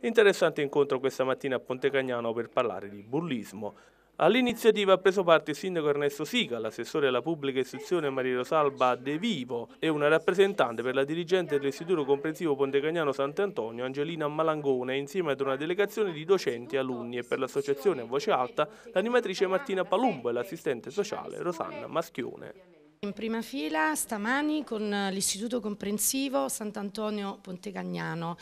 Interessante incontro questa mattina a Pontecagnano per parlare di bullismo. All'iniziativa ha preso parte il sindaco Ernesto Siga, l'assessore alla pubblica istruzione Maria Rosalba De Vivo e una rappresentante per la dirigente dell'Istituto Comprensivo Pontecagnano Sant'Antonio Angelina Malangone insieme ad una delegazione di docenti e alunni e per l'associazione a Voce Alta l'animatrice Martina Palumbo e l'assistente sociale Rosanna Maschione. In prima fila stamani con l'Istituto Comprensivo Sant'Antonio Pontecagnano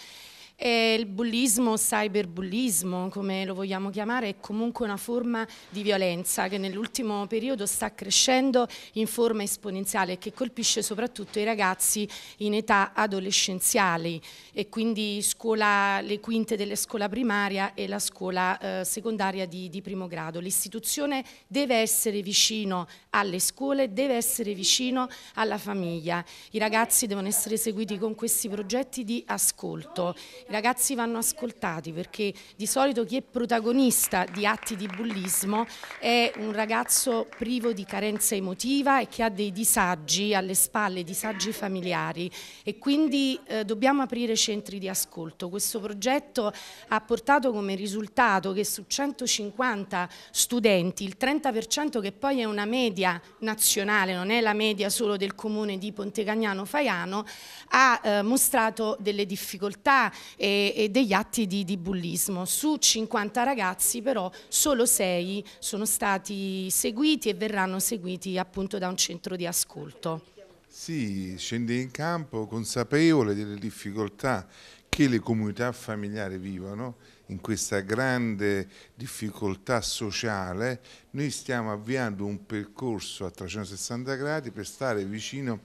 e il bullismo, cyberbullismo, come lo vogliamo chiamare, è comunque una forma di violenza che nell'ultimo periodo sta crescendo in forma esponenziale e che colpisce soprattutto i ragazzi in età adolescenziali e quindi scuola, le quinte della scuola primaria e la scuola eh, secondaria di, di primo grado. L'istituzione deve essere vicino alle scuole, deve essere vicino alla famiglia. I ragazzi devono essere seguiti con questi progetti di ascolto i ragazzi vanno ascoltati perché di solito chi è protagonista di atti di bullismo è un ragazzo privo di carenza emotiva e che ha dei disagi alle spalle, disagi familiari e quindi eh, dobbiamo aprire centri di ascolto. Questo progetto ha portato come risultato che su 150 studenti, il 30% che poi è una media nazionale, non è la media solo del comune di Pontecagnano Faiano, ha eh, mostrato delle difficoltà, e, e degli atti di, di, bullismo. Su 50 ragazzi però solo 6 sono stati seguiti e verranno seguiti appunto da un centro di ascolto. Sì, scende in campo consapevole delle difficoltà che le comunità familiari vivono in questa grande difficoltà sociale, noi stiamo avviando un percorso a 360 gradi per stare vicino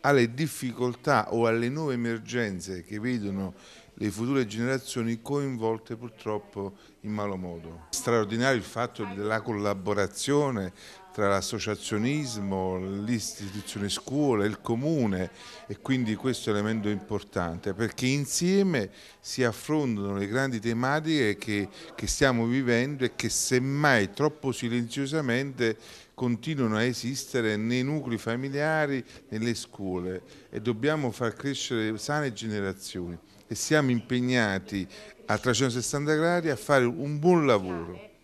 alle difficoltà o alle nuove emergenze che vedono le future generazioni coinvolte purtroppo in malo modo. Straordinario il fatto della collaborazione tra l'associazionismo, l'istituzione scuola, il comune e quindi questo è elemento importante perché insieme si affrontano le grandi tematiche che, che stiamo vivendo e che semmai troppo silenziosamente continuano a esistere nei nuclei familiari, nelle scuole e dobbiamo far crescere sane generazioni e siamo siamo impegnati a 360 gradi a fare un buon lavoro.